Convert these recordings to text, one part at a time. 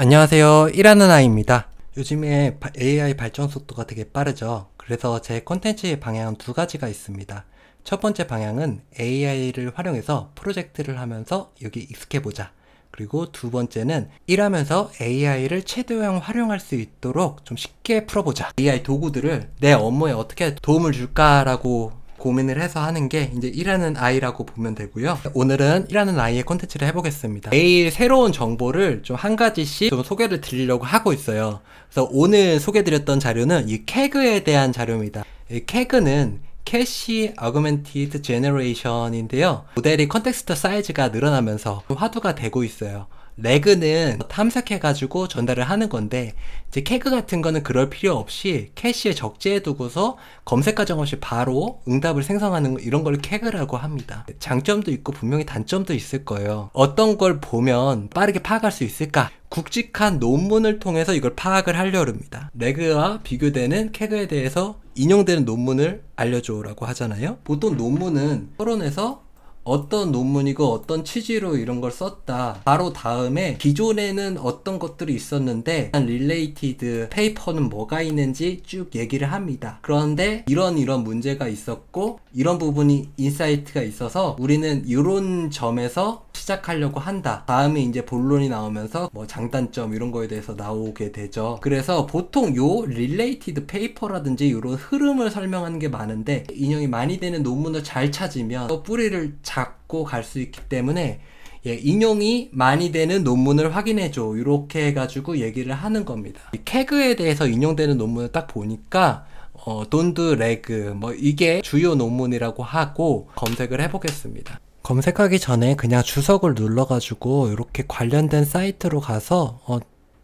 안녕하세요. 일하는 아이입니다. 요즘에 AI 발전 속도가 되게 빠르죠. 그래서 제 콘텐츠의 방향은 두 가지가 있습니다. 첫 번째 방향은 AI를 활용해서 프로젝트를 하면서 여기 익숙해보자. 그리고 두 번째는 일하면서 AI를 최대한 활용할 수 있도록 좀 쉽게 풀어보자. AI 도구들을 내 업무에 어떻게 도움을 줄까라고 고민을 해서 하는 게 이제 일하는 아이라고 보면 되고요. 오늘은 일하는 아이의 콘텐츠를 해보겠습니다. 매일 새로운 정보를 좀 한 가지씩 좀 소개를 드리려고 하고 있어요. 그래서 오늘 소개드렸던 자료는 이 캐그에 대한 자료입니다. 이 캐그는 캐시 어그멘티드 제너레이션인데요. 모델이 컨텍스트 사이즈가 늘어나면서 화두가 되고 있어요. 레그는 탐색해가지고 전달을 하는 건데 이제 캐그 같은 거는 그럴 필요 없이 캐시에 적재해두고서 검색 과정 없이 바로 응답을 생성하는 이런 걸 캐그라고 합니다. 장점도 있고 분명히 단점도 있을 거예요. 어떤 걸 보면 빠르게 파악할 수 있을까? 굵직한 논문을 통해서 이걸 파악을 하려 합니다. 레그와 비교되는 캐그에 대해서 인용되는 논문을 알려줘라고 하잖아요. 보통 논문은 토론에서 어떤 논문이고 어떤 취지로 이런 걸 썼다 바로 다음에 기존에는 어떤 것들이 있었는데 릴레이티드 페이퍼는 뭐가 있는지 쭉 얘기를 합니다 그런데 이런 이런 문제가 있었고 이런 부분이 인사이트가 있어서 우리는 이런 점에서 시작하려고 한다. 다음에 이제 본론이 나오면서 뭐 장단점 이런 거에 대해서 나오게 되죠. 그래서 보통 요 릴레이티드 페이퍼라든지 이런 흐름을 설명하는 게 많은데 인용이 많이 되는 논문을 잘 찾으면 또 뿌리를 잡고 갈 수 있기 때문에 예, 인용이 많이 되는 논문을 확인해줘. 이렇게 해가지고 얘기를 하는 겁니다. 케그에 대해서 인용되는 논문을 딱 보니까 어, 돈드 레그 뭐 이게 주요 논문이라고 하고 검색을 해보겠습니다. 검색하기 전에 그냥 주석을 눌러가지고 이렇게 관련된 사이트로 가서 어,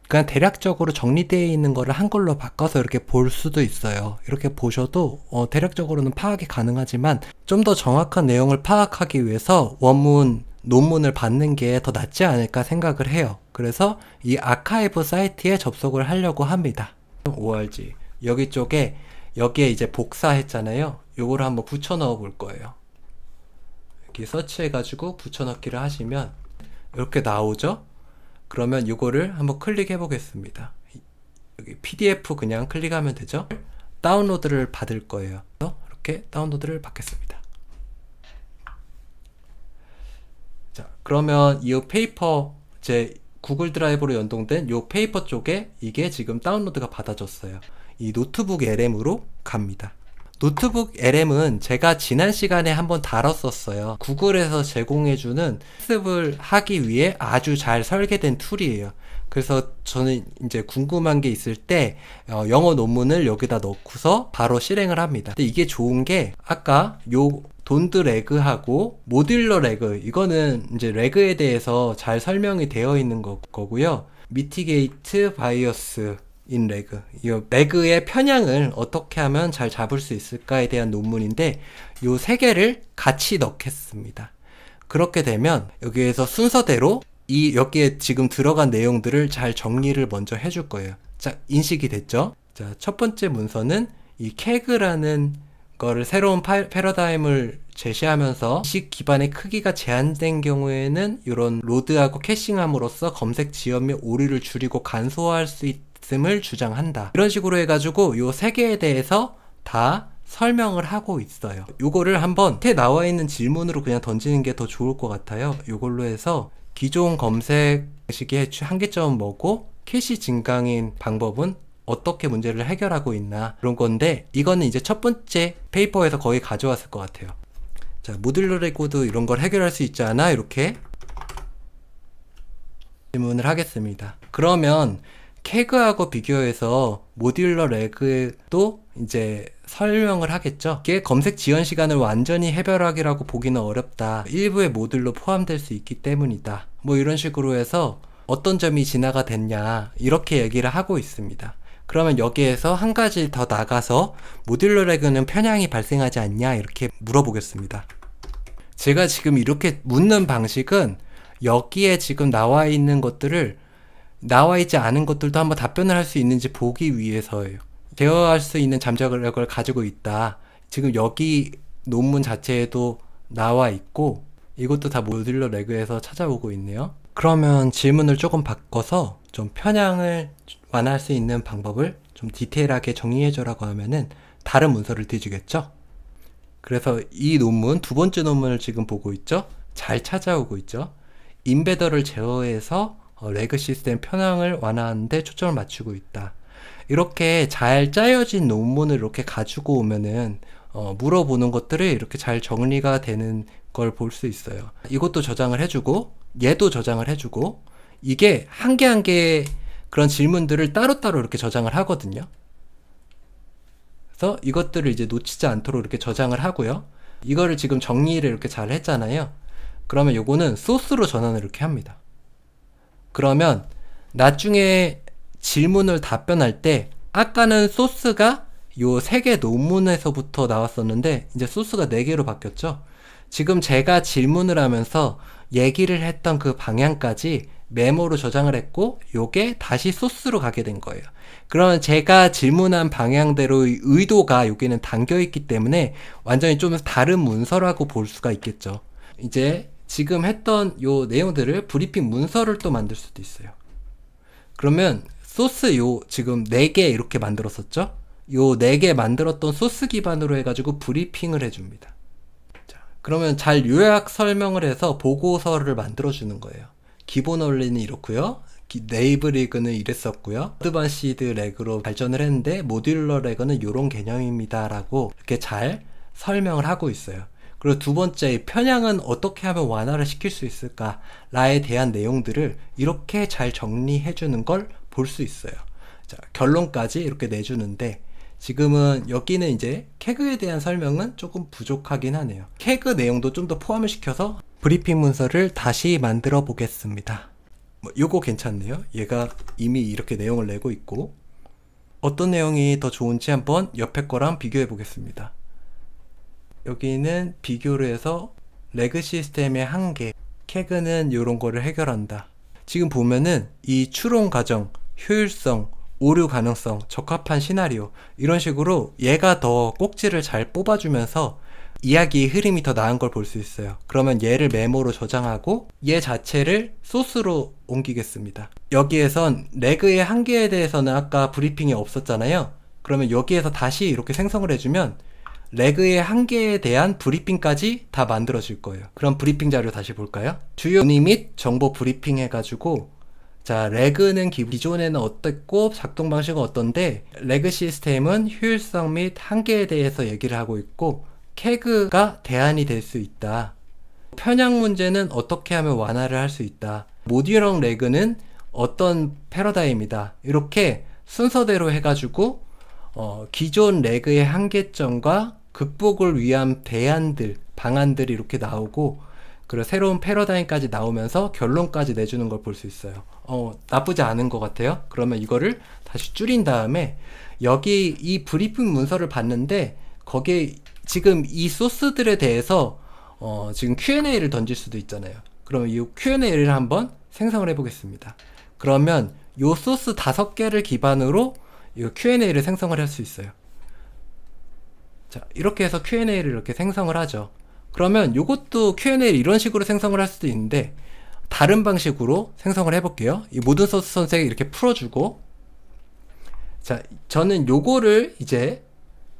그냥 대략적으로 정리되어 있는 거를 한글로 바꿔서 이렇게 볼 수도 있어요. 이렇게 보셔도 어, 대략적으로는 파악이 가능하지만 좀 더 정확한 내용을 파악하기 위해서 원문, 논문을 받는 게 더 낫지 않을까 생각을 해요. 그래서 이 아카이브 사이트에 접속을 하려고 합니다. ORG 여기 쪽에 여기에 이제 복사했잖아요. 요거를 한번 붙여 넣어 볼 거예요. 붙여넣 서치해가지고 붙여넣기를 하시면 이렇게 나오죠? 그러면 이거를 한번 클릭해 보겠습니다. 여기 PDF 그냥 클릭하면 되죠? 다운로드를 받을 거예요. 이렇게 다운로드를 받겠습니다. 자, 그러면 이 페이퍼 제 구글 드라이브로 연동된 이 페이퍼 쪽에 이게 지금 다운로드가 받아졌어요. 이 노트북 LM으로 갑니다. 노트북 LM은 제가 지난 시간에 한번 다뤘었어요. 구글에서 제공해주는 학습을 하기 위해 아주 잘 설계된 툴이에요. 그래서 저는 이제 궁금한 게 있을 때 어, 영어 논문을 여기다 넣고서 바로 실행을 합니다. 근데 이게 좋은 게 아까 요 돈드 레그하고 모듈러 레그 이거는 이제 레그에 대해서 잘 설명이 되어 있는 거, 거고요. 미티게이트 바이어스 인 레그 이 레그의 편향을 어떻게 하면 잘 잡을 수 있을까에 대한 논문인데 이 세 개를 같이 넣겠습니다. 그렇게 되면 여기에서 순서대로 이 여기에 지금 들어간 내용들을 잘 정리를 먼저 해줄 거예요. 자 인식이 됐죠? 자 첫 번째 문서는 이케그라는 거를 새로운 파, 패러다임을 제시하면서 인식 기반의 크기가 제한된 경우에는 이런 로드하고 캐싱함으로써 검색 지연및 오류를 줄이고 간소화할 수 있다. 같음을 주장한다. 이런 식으로 해가지고 요 세 개에 대해서 다 설명을 하고 있어요. 요거를 한번 밑에 나와 있는 질문으로 그냥 던지는 게 더 좋을 것 같아요. 요걸로 해서 기존 검색 방식의 한계점은 뭐고 캐시 증강인 방법은 어떻게 문제를 해결하고 있나 그런 건데 이거는 이제 첫 번째 페이퍼에서 거의 가져왔을 것 같아요. 자, 모듈러 레코드 이런 걸 해결할 수 있지 않아? 이렇게 질문을 하겠습니다. 그러면 케그하고 비교해서 모듈러 레그도 이제 설명을 하겠죠. 이게 검색 지연 시간을 완전히 해별하기라고 보기는 어렵다. 일부의 모듈로 포함될 수 있기 때문이다. 뭐 이런 식으로 해서 어떤 점이 진화가 됐냐 이렇게 얘기를 하고 있습니다. 그러면 여기에서 한 가지 더 나가서 모듈러 레그는 편향이 발생하지 않냐 이렇게 물어보겠습니다. 제가 지금 이렇게 묻는 방식은 여기에 지금 나와 있는 것들을 나와 있지 않은 것들도 한번 답변을 할 수 있는지 보기 위해서예요. 제어할 수 있는 잠재력을 가지고 있다. 지금 여기 논문 자체에도 나와 있고 이것도 다 모듈러 레그에서 찾아오고 있네요. 그러면 질문을 조금 바꿔서 좀 편향을 완화할 수 있는 방법을 좀 디테일하게 정리해줘라고 하면은 다른 문서를 띄주겠죠? 그래서 이 논문, 두 번째 논문을 지금 보고 있죠? 잘 찾아오고 있죠? 인베더를 제어해서 어, 레그 시스템 편향을 완화하는데 초점을 맞추고 있다. 이렇게 잘 짜여진 논문을 이렇게 가지고 오면은 어, 물어보는 것들을 이렇게 잘 정리가 되는 걸 볼 수 있어요. 이것도 저장을 해주고 얘도 저장을 해주고 이게 한 개 한 개 그런 질문들을 따로따로 이렇게 저장을 하거든요. 그래서 이것들을 이제 놓치지 않도록 이렇게 저장을 하고요. 이거를 지금 정리를 이렇게 잘 했잖아요. 그러면 요거는 소스로 전환을 이렇게 합니다. 그러면 나중에 질문을 답변할 때 아까는 소스가 요 세 개 논문에서부터 나왔었는데 이제 소스가 네 개로 바뀌었죠. 지금 제가 질문을 하면서 얘기를 했던 그 방향까지 메모로 저장을 했고 요게 다시 소스로 가게 된 거예요. 그러면 제가 질문한 방향대로의 의도가 여기는 담겨 있기 때문에 완전히 좀 다른 문서라고 볼 수가 있겠죠. 이제 지금 했던 요 내용들을 브리핑 문서를 또 만들 수도 있어요. 그러면 소스 요 지금 4개 이렇게 만들었었죠? 요 4개 만들었던 소스 기반으로 해가지고 브리핑을 해줍니다. 자, 그러면 잘 요약 설명을 해서 보고서를 만들어주는 거예요. 기본 원리는 이렇고요. 네이브 리그는 이랬었고요. 어드밴시드 레그로 발전을 했는데 모듈러 레그는 이런 개념입니다. 라고 이렇게 잘 설명을 하고 있어요. 그리고 두 번째, 편향은 어떻게 하면 완화를 시킬 수 있을까라에 대한 내용들을 이렇게 잘 정리해 주는 걸 볼 수 있어요. 자, 결론까지 이렇게 내주는데 지금은 여기는 이제 캐그에 대한 설명은 조금 부족하긴 하네요. 캐그 내용도 좀 더 포함을 시켜서 브리핑 문서를 다시 만들어 보겠습니다. 뭐 요거 괜찮네요. 얘가 이미 이렇게 내용을 내고 있고 어떤 내용이 더 좋은지 한번 옆에 거랑 비교해 보겠습니다. 여기는 비교를 해서 레그 시스템의 한계 캐그는 이런 거를 해결한다 지금 보면은 이 추론 과정 효율성 오류 가능성 적합한 시나리오 이런 식으로 얘가 더 꼭지를 잘 뽑아주면서 이야기의 흐름이 더 나은 걸 볼 수 있어요 그러면 얘를 메모로 저장하고 얘 자체를 소스로 옮기겠습니다 여기에선 레그의 한계에 대해서는 아까 브리핑이 없었잖아요 그러면 여기에서 다시 이렇게 생성을 해주면 레그의 한계에 대한 브리핑까지 다 만들어 줄 거예요. 그럼 브리핑 자료 다시 볼까요? 주요 논의 및 정보 브리핑 해가지고 자, 레그는 기존에는 어땠고 작동 방식은 어떤데 레그 시스템은 효율성 및 한계에 대해서 얘기를 하고 있고 캐그가 대안이 될 수 있다. 편향 문제는 어떻게 하면 완화를 할 수 있다. 모듈형 레그는 어떤 패러다임이다. 이렇게 순서대로 해가지고 어, 기존 레그의 한계점과 극복을 위한 대안들, 방안들이 이렇게 나오고 그리고 새로운 패러다임까지 나오면서 결론까지 내주는 걸 볼 수 있어요. 어, 나쁘지 않은 것 같아요. 그러면 이거를 다시 줄인 다음에 여기 이 브리핑 문서를 봤는데 거기에 지금 이 소스들에 대해서 어, 지금 Q&A를 던질 수도 있잖아요. 그러면 이 Q&A를 한번 생성을 해보겠습니다. 그러면 이 소스 다섯 개를 기반으로 이 Q&A를 생성을 할 수 있어요. 자, 이렇게 해서 Q&A를 이렇게 생성을 하죠. 그러면 이것도 Q&A를 이런 식으로 생성을 할 수도 있는데 다른 방식으로 생성을 해볼게요. 이 모든 소스 선택 이렇게 풀어주고 자, 저는 요거를 이제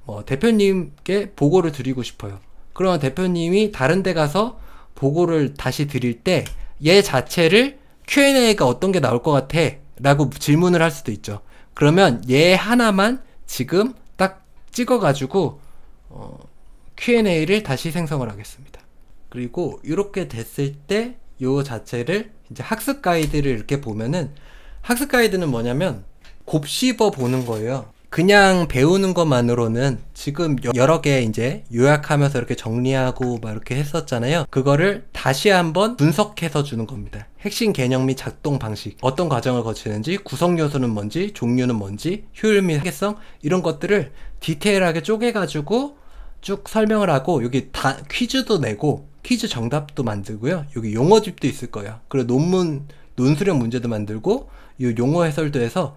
뭐 대표님께 보고를 드리고 싶어요. 그러면 대표님이 다른 데 가서 보고를 다시 드릴 때 얘 자체를 Q&A가 어떤 게 나올 것 같아 라고 질문을 할 수도 있죠. 그러면 얘 하나만 지금 딱 찍어가지고 어, Q&A를 다시 생성을 하겠습니다. 그리고 이렇게 됐을 때 요 자체를 이제 학습 가이드를 이렇게 보면은 학습 가이드는 뭐냐면 곱씹어 보는 거예요. 그냥 배우는 것만으로는 지금 여러 개 이제 요약하면서 이렇게 정리하고 막 이렇게 했었잖아요. 그거를 다시 한번 분석해서 주는 겁니다. 핵심 개념 및 작동 방식, 어떤 과정을 거치는지, 구성 요소는 뭔지, 종류는 뭔지, 효율 및 하계성 이런 것들을 디테일하게 쪼개가지고 쭉 설명을 하고 여기 다 퀴즈도 내고 퀴즈 정답도 만들고요. 여기 용어집도 있을 거예요. 그리고 논문 논술형 문제도 만들고 이 용어 해설도 해서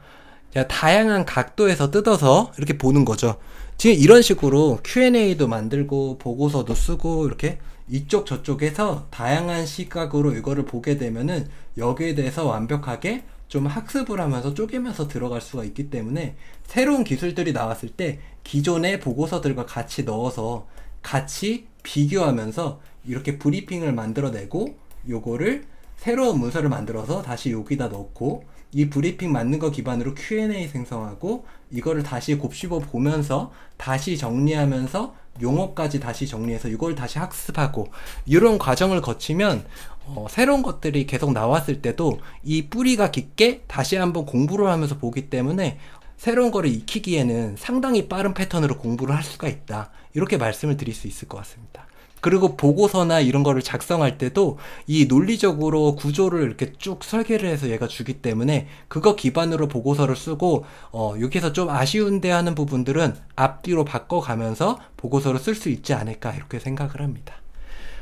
다양한 각도에서 뜯어서 이렇게 보는 거죠. 지금 이런 식으로 Q&A도 만들고 보고서도 쓰고 이렇게 이쪽 저쪽에서 다양한 시각으로 이거를 보게 되면은 여기에 대해서 완벽하게 좀 학습을 하면서 쪼개면서 들어갈 수가 있기 때문에 새로운 기술들이 나왔을 때 기존의 보고서들과 같이 넣어서 같이 비교하면서 이렇게 브리핑을 만들어내고 요거를 새로운 문서를 만들어서 다시 여기다 넣고 이 브리핑 맞는 거 기반으로 Q&A 생성하고 이거를 다시 곱씹어 보면서 다시 정리하면서 용어까지 다시 정리해서 이걸 다시 학습하고 이런 과정을 거치면 어, 새로운 것들이 계속 나왔을 때도 이 뿌리가 깊게 다시 한번 공부를 하면서 보기 때문에 새로운 거를 익히기에는 상당히 빠른 패턴으로 공부를 할 수가 있다. 이렇게 말씀을 드릴 수 있을 것 같습니다. 그리고 보고서나 이런 거를 작성할 때도 이 논리적으로 구조를 이렇게 쭉 설계를 해서 얘가 주기 때문에 그거 기반으로 보고서를 쓰고 어, 여기서 좀 아쉬운데 하는 부분들은 앞뒤로 바꿔가면서 보고서를 쓸 수 있지 않을까 이렇게 생각을 합니다.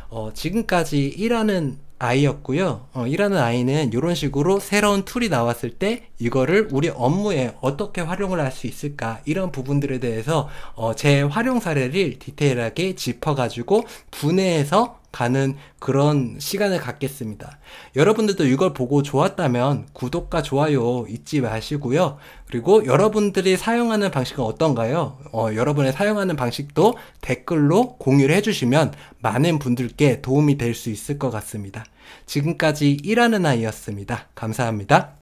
어, 지금까지 일하는 아이였고요. 어, 이라는 아이는 이런 식으로 새로운 툴이 나왔을 때 이거를 우리 업무에 어떻게 활용을 할 수 있을까 이런 부분들에 대해서 어, 제 활용 사례를 디테일하게 짚어가지고 분해해서 가는 그런 시간을 갖겠습니다. 여러분들도 이걸 보고 좋았다면 구독과 좋아요 잊지 마시고요. 그리고 여러분들이 사용하는 방식은 어떤가요? 어, 여러분의 사용하는 방식도 댓글로 공유를 해주시면 많은 분들께 도움이 될 수 있을 것 같습니다. 지금까지 일하는 아이였습니다. 감사합니다.